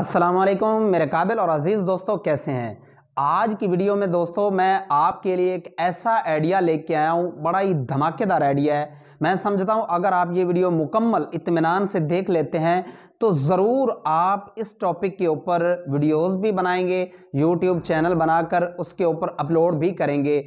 असलम मेरे काबिल और अज़ीज़ दोस्तों कैसे हैं आज की वीडियो में दोस्तों मैं आपके लिए एक ऐसा आइडिया लेके आया हूँ बड़ा ही धमाकेदार आइडिया है मैं समझता हूँ अगर आप ये वीडियो मुकम्मल इतमान से देख लेते हैं तो ज़रूर आप इस टॉपिक के ऊपर वीडियोज़ भी बनाएंगे यूट्यूब चैनल बनाकर उसके ऊपर अपलोड भी करेंगे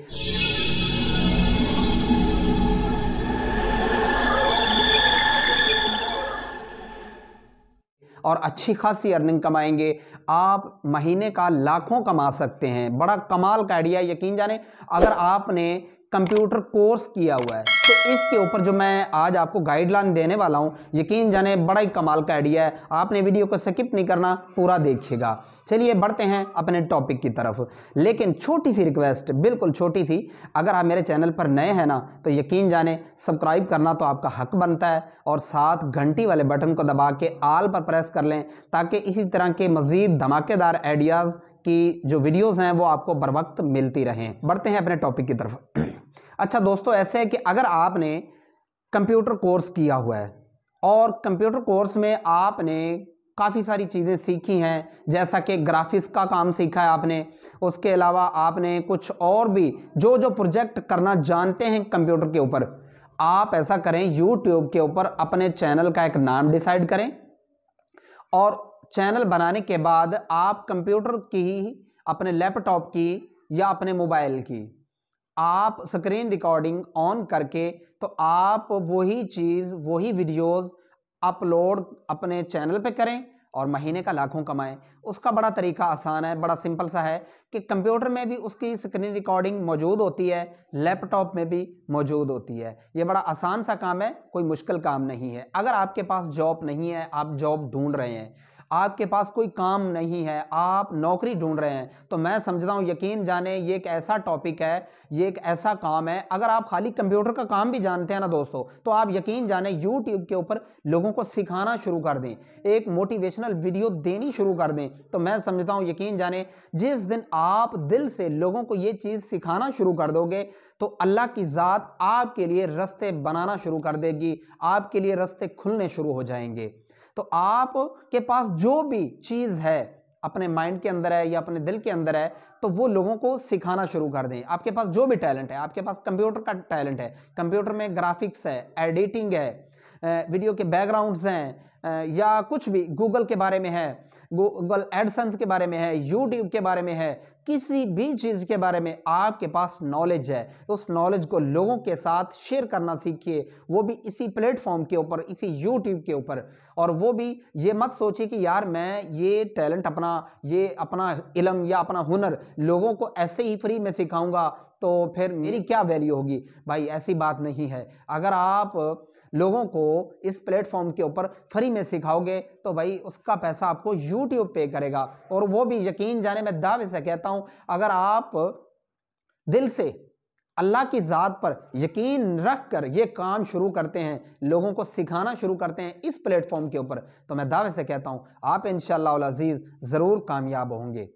और अच्छी खासी अर्निंग कमाएंगे आप महीने का लाखों कमा सकते हैं बड़ा कमाल का आइडिया यकीन जाने अगर आपने कंप्यूटर कोर्स किया हुआ है तो इसके ऊपर जो मैं आज आपको गाइडलाइन देने वाला हूं यकीन जाने बड़ा ही कमाल का आइडिया है आपने वीडियो को स्किप नहीं करना पूरा देखिएगा चलिए बढ़ते हैं अपने टॉपिक की तरफ लेकिन छोटी सी रिक्वेस्ट बिल्कुल छोटी सी अगर आप मेरे चैनल पर नए हैं ना तो यकीन जाने सब्सक्राइब करना तो आपका हक बनता है और साथ घंटी वाले बटन को दबा के आल पर प्रेस कर लें ताकि इसी तरह के मज़ीद धमाकेदार आइडियाज़ की जो वीडियोस हैं वो आपको बर वक्त मिलती रहें बढ़ते हैं अपने टॉपिक की तरफ अच्छा दोस्तों ऐसे है कि अगर आपने कंप्यूटर कोर्स किया हुआ है और कंप्यूटर कोर्स में आपने काफ़ी सारी चीज़ें सीखी हैं जैसा कि ग्राफिक्स का काम सीखा है आपने उसके अलावा आपने कुछ और भी जो जो प्रोजेक्ट करना जानते हैं कंप्यूटर के ऊपर आप ऐसा करें YouTube के ऊपर अपने चैनल का एक नाम डिसाइड करें और चैनल बनाने के बाद आप कंप्यूटर की अपने लैपटॉप की या अपने मोबाइल की आप स्क्रीन रिकॉर्डिंग ऑन करके तो आप वही चीज़ वही वीडियोस अपलोड अपने चैनल पे करें और महीने का लाखों कमाएं उसका बड़ा तरीका आसान है बड़ा सिंपल सा है कि कंप्यूटर में भी उसकी स्क्रीन रिकॉर्डिंग मौजूद होती है लैपटॉप में भी मौजूद होती है ये बड़ा आसान सा काम है कोई मुश्किल काम नहीं है अगर आपके पास जॉब नहीं है आप जॉब ढूंढ रहे हैं आपके पास कोई काम नहीं है आप नौकरी ढूंढ रहे हैं तो मैं समझता हूँ यकीन जाने ये एक ऐसा टॉपिक है ये एक ऐसा काम है अगर आप खाली कंप्यूटर का काम भी जानते हैं ना दोस्तों तो आप यकीन जाने यूट्यूब के ऊपर लोगों को सिखाना शुरू कर दें एक मोटिवेशनल वीडियो देनी शुरू कर दें तो मैं समझता हूँ यकीन जाने जिस दिन आप दिल से लोगों को ये चीज़ सिखाना शुरू कर दोगे तो अल्लाह की ज़ात आपके लिए रस्ते बनाना शुरू कर देगी आपके लिए रस्ते खुलने शुरू हो जाएंगे तो आप के पास जो भी चीज़ है अपने माइंड के अंदर है या अपने दिल के अंदर है तो वो लोगों को सिखाना शुरू कर दें आपके पास जो भी टैलेंट है आपके पास कंप्यूटर का टैलेंट है कंप्यूटर में ग्राफिक्स है एडिटिंग है वीडियो के बैकग्राउंड्स हैं या कुछ भी गूगल के बारे में है गूगल एडसन्स के बारे में है यूट्यूब के बारे में है किसी भी चीज़ के बारे में आपके पास नॉलेज है तो उस नॉलेज को लोगों के साथ शेयर करना सीखिए वो भी इसी प्लेटफॉर्म के ऊपर इसी यूट्यूब के ऊपर और वो भी ये मत सोचिए कि यार मैं ये टैलेंट अपना ये अपना इलम या अपना हुनर लोगों को ऐसे ही फ्री में सिखाऊंगा तो फिर मेरी हम्म। क्या वैल्यू होगी भाई ऐसी बात नहीं है अगर आप लोगों को इस प्लेटफॉर्म के ऊपर फ्री में सिखाओगे तो भाई उसका पैसा आपको यूट्यूब पे करेगा और वो भी यकीन जाने मैं दावे से कहता हूँ अगर आप दिल से अल्लाह की ज़ात पर यकीन रख कर ये काम शुरू करते हैं लोगों को सिखाना शुरू करते हैं इस प्लेटफॉर्म के ऊपर तो मैं दावे से कहता हूँ आप इन अज़ीज़ ज़रूर कामयाब होंगे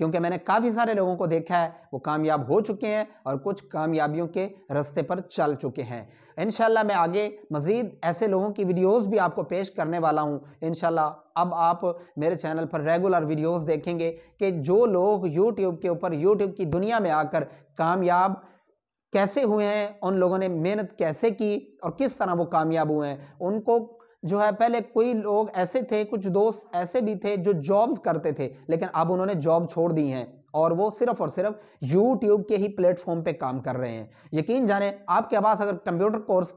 क्योंकि मैंने काफ़ी सारे लोगों को देखा है वो कामयाब हो चुके हैं और कुछ कामयाबियों के रास्ते पर चल चुके हैं इन मैं आगे मज़ीद ऐसे लोगों की वीडियोस भी आपको पेश करने वाला हूँ इन अब आप मेरे चैनल पर रेगुलर वीडियोस देखेंगे कि जो लोग यूट्यूब के ऊपर यूट्यूब की दुनिया में आकर कामयाब कैसे हुए हैं उन लोगों ने मेहनत कैसे की और किस तरह वो कामयाब हुए हैं उनको जो है पहले कोई लोग ऐसे थे कुछ दोस्त ऐसे भी थे जो जॉब्स करते थे लेकिन अब उन्होंने जॉब छोड़ दी हैं और वो सिर्फ और सिर्फ यूट्यूब के ही प्लेटफॉर्म पे काम कर रहे हैं यकीन जाने आपके पास अगर कंप्यूटर कोर्स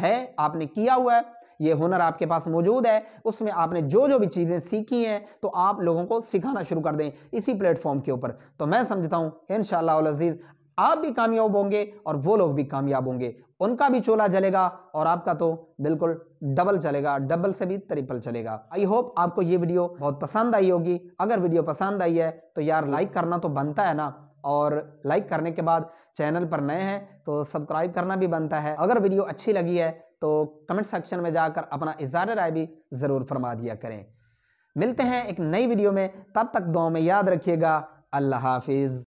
है आपने किया हुआ है ये हुनर आपके पास मौजूद है उसमें आपने जो जो भी चीज़ें सीखी हैं तो आप लोगों को सिखाना शुरू कर दें इसी प्लेटफॉर्म के ऊपर तो मैं समझता हूँ इन शजीज़ आप भी कामयाब होंगे और वो लोग भी कामयाब होंगे उनका भी चोला जलेगा और आपका तो बिल्कुल डबल चलेगा डबल से भी ट्रिपल चलेगा आई होप आपको ये वीडियो बहुत पसंद आई होगी अगर वीडियो पसंद आई है तो यार लाइक करना तो बनता है ना और लाइक करने के बाद चैनल पर नए हैं तो सब्सक्राइब करना भी बनता है अगर वीडियो अच्छी लगी है तो कमेंट सेक्शन में जाकर अपना इजहार राय भी ज़रूर फरमा दिया करें मिलते हैं एक नई वीडियो में तब तक दो में याद रखिएगा अल्लाह हाफिज़